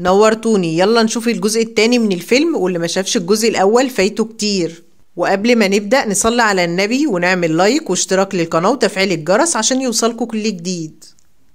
نورتوني يلا نشوف الجزء التاني من الفيلم واللي ما شافش الجزء الأول فايته كتير وقبل ما نبدأ نصلي على النبي ونعمل لايك واشتراك للقناة وتفعيل الجرس عشان يوصلكوا كل جديد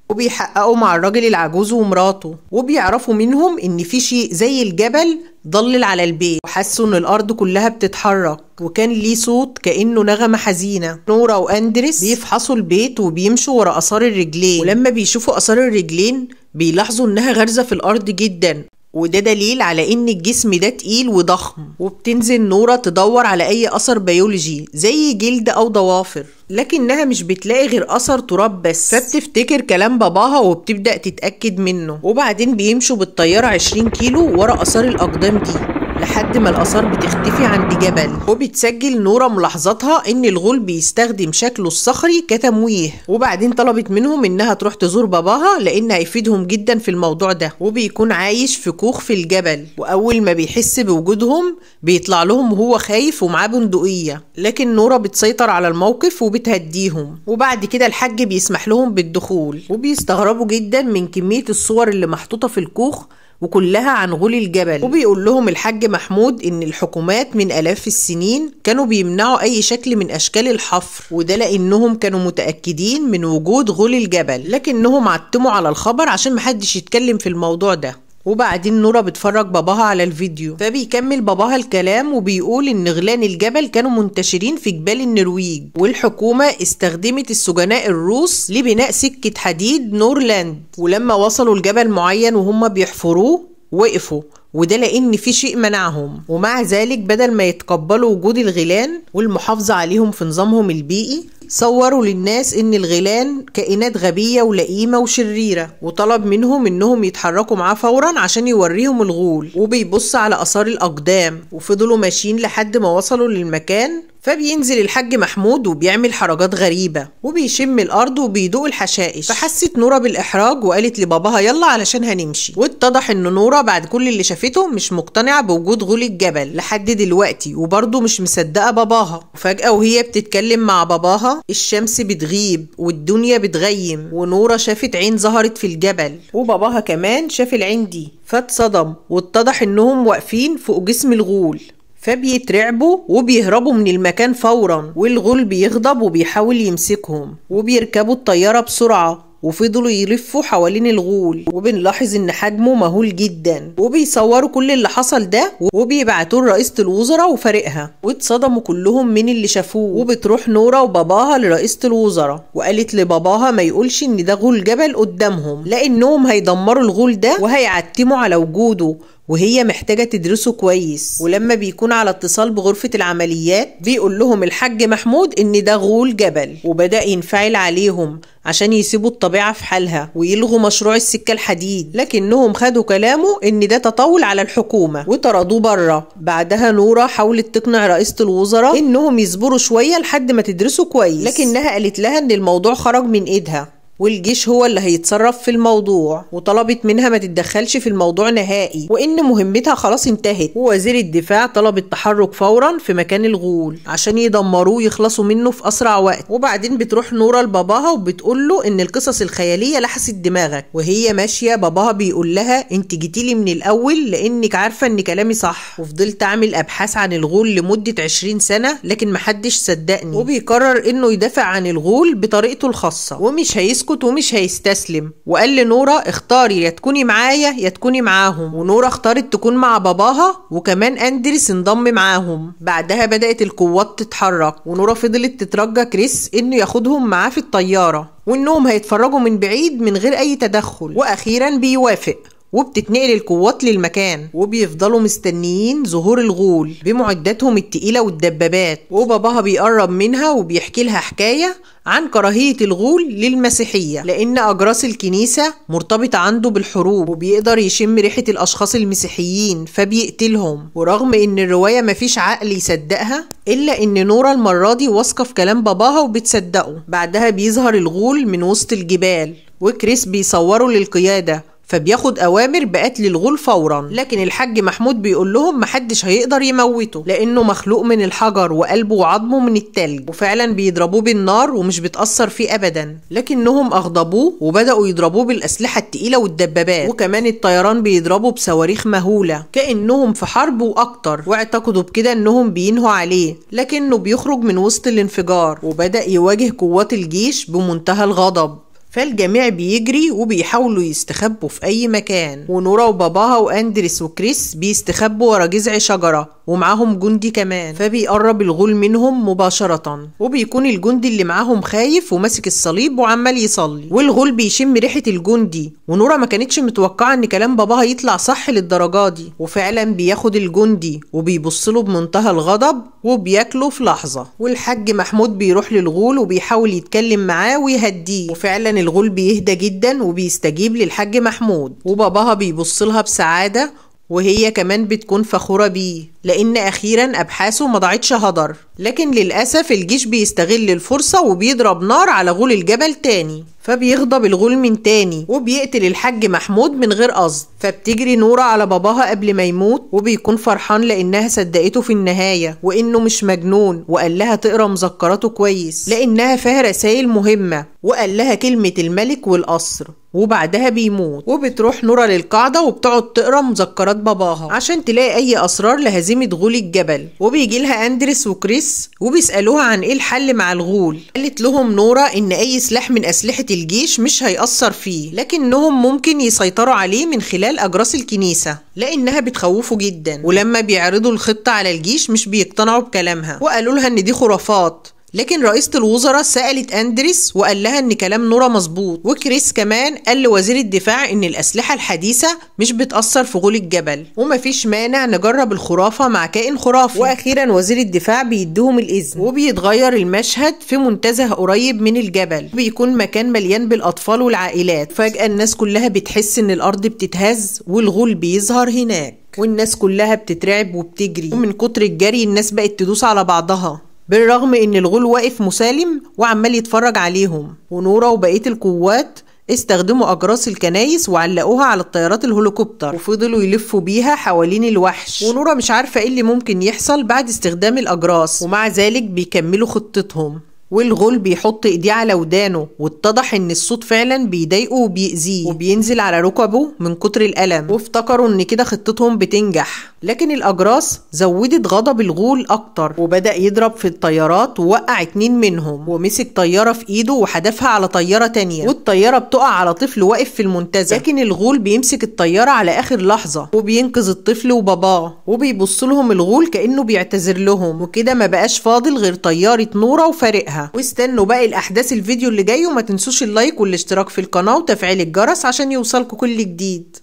وبيحققوا مع الراجل العجوز ومراته وبيعرفوا منهم ان في شيء زي الجبل ضلل على البيت وحسوا ان الارض كلها بتتحرك وكان ليه صوت كانه نغمه حزينه نورا واندريس بيفحصوا البيت وبيمشوا ورا اثار الرجلين ولما بيشوفوا اثار الرجلين بيلاحظوا انها غارزه في الارض جدا وده دليل على ان الجسم ده تقيل وضخم وبتنزل نوره تدور على اي اثر بيولوجي زي جلد او ضوافر لكنها مش بتلاقي غير اثر تراب بس فبتفتكر كلام باباها وبتبدا تتاكد منه وبعدين بيمشوا بالطياره 20 كيلو ورا اثار الاقدام دي لحد ما الآثار بتختفي عند جبل وبتسجل نورا ملاحظاتها إن الغول بيستخدم شكله الصخري كتمويه وبعدين طلبت منهم إنها تروح تزور باباها لأن هيفيدهم جدا في الموضوع ده وبيكون عايش في كوخ في الجبل وأول ما بيحس بوجودهم بيطلع لهم وهو خايف ومعاه بندقية لكن نورا بتسيطر على الموقف وبتهديهم وبعد كده الحاج بيسمح لهم بالدخول وبيستغربوا جدا من كمية الصور اللي محطوطة في الكوخ وكلها عن غول الجبل وبيقول لهم الحاج قال محمود إن الحكومات من آلاف السنين كانوا بيمنعوا أي شكل من أشكال الحفر وده لأنهم كانوا متأكدين من وجود غول الجبل لكنهم عتموا على الخبر عشان محدش يتكلم في الموضوع ده وبعدين نورا بتفرج باباها على الفيديو فبيكمل باباها الكلام وبيقول ان غلان الجبل كانوا منتشرين في جبال النرويج والحكومة استخدمت السجناء الروس لبناء سكة حديد نورلاند ولما وصلوا لجبل معين وهم بيحفروه وقفوا وده لان في شيء منعهم ومع ذلك بدل ما يتقبلوا وجود الغيلان والمحافظه عليهم في نظامهم البيئي صوروا للناس إن الغيلان كائنات غبية ولئيمة وشريرة وطلب منهم إنهم يتحركوا معاه فورا عشان يوريهم الغول وبيبص على آثار الأقدام وفضلوا ماشيين لحد ما وصلوا للمكان فبينزل الحاج محمود وبيعمل حركات غريبة وبيشم الأرض وبيدوق الحشائش فحست نورة بالإحراج وقالت لباباها يلا علشان هنمشي واتضح إن نورة بعد كل اللي شافته مش مقتنعة بوجود غول الجبل لحد دلوقتي وبرضه مش مصدقة باباها وفجأة وهي بتتكلم مع باباها الشمس بتغيب والدنيا بتغيم ونورا شافت عين ظهرت في الجبل وباباها كمان شاف العين دي فاتصدم واتضح انهم واقفين فوق جسم الغول فبيترعبوا وبيهربوا من المكان فورا والغول بيغضب وبيحاول يمسكهم وبيركبوا الطيارة بسرعة وفضلوا يلفوا حوالين الغول وبنلاحظ ان حجمه مهول جدا وبيصوروا كل اللي حصل ده وبيبعتوه لرئيسة الوزراء وفريقها واتصدموا كلهم من اللي شافوه وبتروح نورة وباباها لرئيسة الوزراء وقالت لباباها ما يقولش ان ده غول جبل قدامهم لانهم هيدمروا الغول ده وهيعتموا على وجوده وهي محتاجة تدرسه كويس ولما بيكون على اتصال بغرفة العمليات بيقول لهم الحاج محمود ان ده غول جبل وبدأ ينفعل عليهم عشان يسيبوا الطبيعة في حالها ويلغوا مشروع السكة الحديد لكنهم خدوا كلامه ان ده تطول على الحكومة وطردوه بره بعدها نورة حاولت تقنع رئيسة الوزراء انهم يصبروا شوية لحد ما تدرسوا كويس لكنها قالت لها ان الموضوع خرج من ايدها والجيش هو اللي هيتصرف في الموضوع وطلبت منها ما تتدخلش في الموضوع نهائي وان مهمتها خلاص انتهت ووزير الدفاع طلب التحرك فورا في مكان الغول عشان يدمروه ويخلصوا منه في اسرع وقت وبعدين بتروح نورة لباباها وبتقول له ان القصص الخياليه لحست دماغك وهي ماشيه باباها بيقول لها انت جيتيلي من الاول لانك عارفه ان كلامي صح وفضلت اعمل ابحاث عن الغول لمده 20 سنه لكن محدش صدقني وبيقرر انه يدافع عن الغول بطريقته الخاصه ومش هيسكت يسكت ومش هيستسلم وقال لنورا اختاري يا تكوني معايا يا تكوني معاهم ونورا اختارت تكون مع باباها وكمان أندرس انضم معاهم بعدها بدأت القوات تتحرك ونورا فضلت تترجى كريس إنه ياخدهم معاه في الطيارة وإنهم هيتفرجوا من بعيد من غير أي تدخل وأخيرا بيوافق وبتتنقل القوات للمكان وبيفضلوا مستنيين ظهور الغول بمعداتهم التقيلة والدبابات وباباها بيقرب منها وبيحكي لها حكاية عن كراهية الغول للمسيحية لأن أجراس الكنيسة مرتبطة عنده بالحروب وبيقدر يشم ريحة الأشخاص المسيحيين فبيقتلهم ورغم إن الرواية مفيش عقل يصدقها إلا إن نورا المرة دي واثقة في كلام باباها وبتصدقه بعدها بيظهر الغول من وسط الجبال وكريس بيصوره للقيادة فبياخد اوامر بقتل الغول فورا لكن الحاج محمود بيقول لهم محدش هيقدر يموته لانه مخلوق من الحجر وقلبه وعظمه من التلج وفعلا بيضربوه بالنار ومش بتاثر فيه ابدا لكنهم اغضبوه وبداوا يضربوه بالاسلحه التقيله والدبابات وكمان الطيران بيضربوا بصواريخ مهوله كانهم في حرب واكتر واعتقدوا بكده انهم بينهوا عليه لكنه بيخرج من وسط الانفجار وبدا يواجه قوات الجيش بمنتهى الغضب فالجميع بيجري وبيحاولوا يستخبوا في أي مكان ونورا وباباها وأندريس وكريس بيستخبوا ورا جذع شجرة ومعاهم جندي كمان فبيقرب الغول منهم مباشرة وبيكون الجندي اللي معاهم خايف وماسك الصليب وعمال يصلي والغول بيشم ريحة الجندي ونورا ما كانتش متوقعة ان كلام باباها يطلع صح للدرجة دي وفعلا بياخد الجندي وبيبصله بمنتهى الغضب وبياكله في لحظة والحاج محمود بيروح للغول وبيحاول يتكلم معاه ويهديه وفعلا الغول بيهدى جدا وبيستجيب للحاج محمود وباباها بيبص لها بسعادة وهي كمان بتكون فخورة بيه لأن أخيرا أبحاثه ما ضاعتش هدر لكن للأسف الجيش بيستغل الفرصة وبيضرب نار على غول الجبل تاني فبيغضب الغول من تاني وبيقتل الحاج محمود من غير قصد فبتجري نورة على باباها قبل ما يموت وبيكون فرحان لأنها صدقته في النهاية وإنه مش مجنون وقال لها تقرأ مذكراته كويس لأنها فيها رسائل مهمة وقال لها كلمة الملك والقصر وبعدها بيموت وبتروح نورا للقاعدة وبتقعد تقرا مذكرات باباها عشان تلاقي أي أسرار لهزيمة غول الجبل وبيجي لها أندريس وكريس وبيسألوها عن إيه الحل مع الغول قالت لهم نورا إن أي سلاح من أسلحة الجيش مش هيأثر فيه لكنهم ممكن يسيطروا عليه من خلال أجراس الكنيسة لأنها بتخوفه جدا ولما بيعرضوا الخطة على الجيش مش بيقتنعوا بكلامها وقالوا لها إن دي خرافات لكن رئيسة الوزراء سألت أندريس وقال لها إن كلام نورا مظبوط وكريس كمان قال لوزير الدفاع إن الأسلحة الحديثة مش بتأثر في غول الجبل ومفيش مانع نجرب الخرافة مع كائن خرافي وأخيرا وزير الدفاع بيديهم الإذن وبيتغير المشهد في منتزه قريب من الجبل بيكون مكان مليان بالأطفال والعائلات فجأة الناس كلها بتحس إن الأرض بتتهز والغول بيظهر هناك والناس كلها بتترعب وبتجري ومن كتر الجري الناس بقت تدوس على بعضها بالرغم ان الغول واقف مسالم وعمال يتفرج عليهم ونورا وبقيه القوات استخدموا اجراس الكنايس وعلقوها على الطيارات الهليكوبتر وفضلوا يلفوا بيها حوالين الوحش ونورا مش عارفه ايه اللي ممكن يحصل بعد استخدام الاجراس ومع ذلك بيكملوا خطتهم والغول بيحط ايديه على ودانه واتضح ان الصوت فعلا بيضايقه وبيأذيه وبينزل على ركبه من كتر الألم وافتكروا ان كده خطتهم بتنجح لكن الأجراس زودت غضب الغول أكتر وبدأ يضرب في الطيارات ووقع اتنين منهم ومسك طيارة في ايده وحدفها على طيارة تانية والطيارة بتقع على طفل واقف في المنتزه لكن الغول بيمسك الطيارة على آخر لحظة وبينقذ الطفل وباباه وبيبص لهم الغول كأنه بيعتذر لهم وكده ما بقاش فاضل غير طيارة نورة وفارقها واستنوا باقي الاحداث الفيديو اللي جاي وما تنسوش اللايك والاشتراك في القناه وتفعيل الجرس عشان يوصلكوا كل جديد